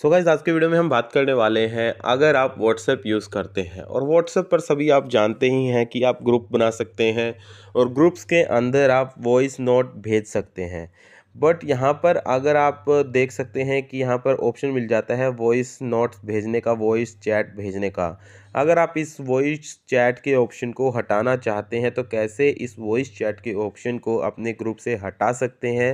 so guys आज के video में हम बात करने वाले हैं अगर आप व्हाट्सएप यूज़ करते हैं और व्हाट्सएप पर सभी आप जानते ही हैं कि आप ग्रुप बना सकते हैं और ग्रुप्स के अंदर आप वॉइस नोट भेज सकते हैं बट यहाँ पर अगर आप देख सकते हैं कि यहाँ पर ऑप्शन मिल जाता है वॉइस नोट्स भेजने का वॉइस चैट भेजने का अगर आप इस वॉइस चैट के ऑप्शन को हटाना चाहते हैं तो कैसे इस वॉइस चैट के ऑप्शन को अपने ग्रुप से हटा सकते हैं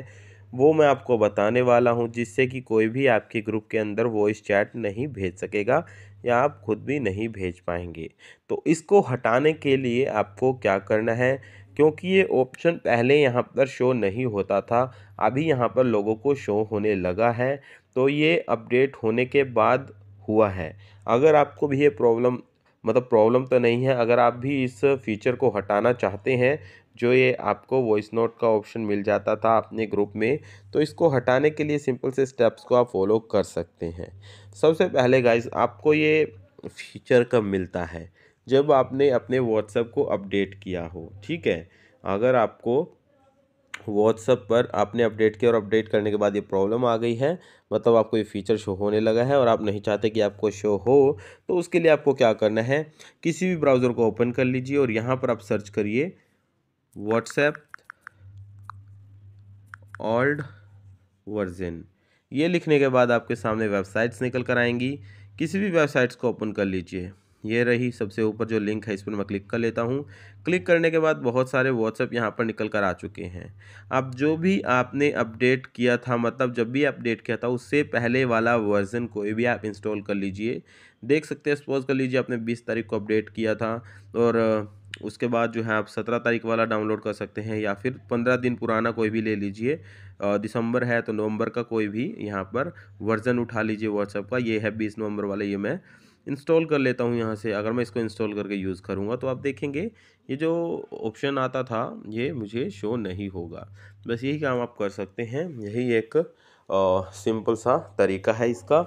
वो मैं आपको बताने वाला हूँ जिससे कि कोई भी आपके ग्रुप के अंदर वॉइस चैट नहीं भेज सकेगा या आप खुद भी नहीं भेज पाएंगे तो इसको हटाने के लिए आपको क्या करना है क्योंकि ये ऑप्शन पहले यहाँ पर शो नहीं होता था अभी यहाँ पर लोगों को शो होने लगा है तो ये अपडेट होने के बाद हुआ है अगर आपको भी ये प्रॉब्लम मतलब प्रॉब्लम तो नहीं है अगर आप भी इस फीचर को हटाना चाहते हैं जो ये आपको वॉइस नोट का ऑप्शन मिल जाता था अपने ग्रुप में तो इसको हटाने के लिए सिंपल से स्टेप्स को आप फॉलो कर सकते हैं सबसे पहले गाइज आपको ये फीचर कब मिलता है जब आपने अपने व्हाट्सएप को अपडेट किया हो ठीक है अगर आपको व्हाट्सअप पर आपने अपडेट किया और अपडेट करने के बाद ये प्रॉब्लम आ गई है मतलब आपको ये फीचर शो होने लगा है और आप नहीं चाहते कि आपको शो हो तो उसके लिए आपको क्या करना है किसी भी ब्राउज़र को ओपन कर लीजिए और यहाँ पर आप सर्च करिए व्हाट्सएप ओल्ड वर्जन ये लिखने के बाद आपके सामने वेबसाइट्स निकल कर आएंगी किसी भी वेबसाइट्स को ओपन कर लीजिए ये रही सबसे ऊपर जो लिंक है इस पर मैं क्लिक कर लेता हूँ क्लिक करने के बाद बहुत सारे व्हाट्सएप यहाँ पर निकल कर आ चुके हैं अब जो भी आपने अपडेट किया था मतलब जब भी अपडेट किया था उससे पहले वाला वर्ज़न कोई भी आप इंस्टॉल कर लीजिए देख सकते हैं सपोज़ कर लीजिए आपने बीस तारीख को अपडेट किया था और उसके बाद जो है आप सत्रह तारीख वाला डाउनलोड कर सकते हैं या फिर पंद्रह दिन पुराना कोई भी ले लीजिए दिसंबर है तो नवंबर का कोई भी यहाँ पर वर्ज़न उठा लीजिए व्हाट्सएप का ये है बीस नवंबर वाला ये मैं इंस्टॉल कर लेता हूँ यहाँ से अगर मैं इसको इंस्टॉल करके यूज़ करूँगा तो आप देखेंगे ये जो ऑप्शन आता था ये मुझे शो नहीं होगा बस यही काम आप कर सकते हैं यही एक सिंपल सा तरीका है इसका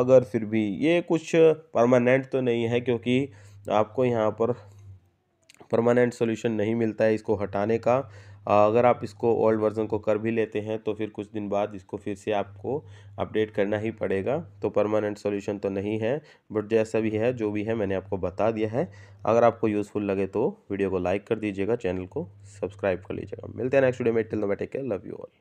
अगर फिर भी ये कुछ परमानेंट तो नहीं है क्योंकि आपको यहाँ पर परमानेंट सोल्यूशन नहीं मिलता है इसको हटाने का अगर आप इसको ओल्ड वर्जन को कर भी लेते हैं तो फिर कुछ दिन बाद इसको फिर से आपको अपडेट करना ही पड़ेगा तो परमानेंट सॉल्यूशन तो नहीं है बट जैसा भी है जो भी है मैंने आपको बता दिया है अगर आपको यूज़फुल लगे तो वीडियो को लाइक कर दीजिएगा चैनल को सब्सक्राइब कर लीजिएगा मिलते हैं नेक्स्ट वीडियो में till no love you all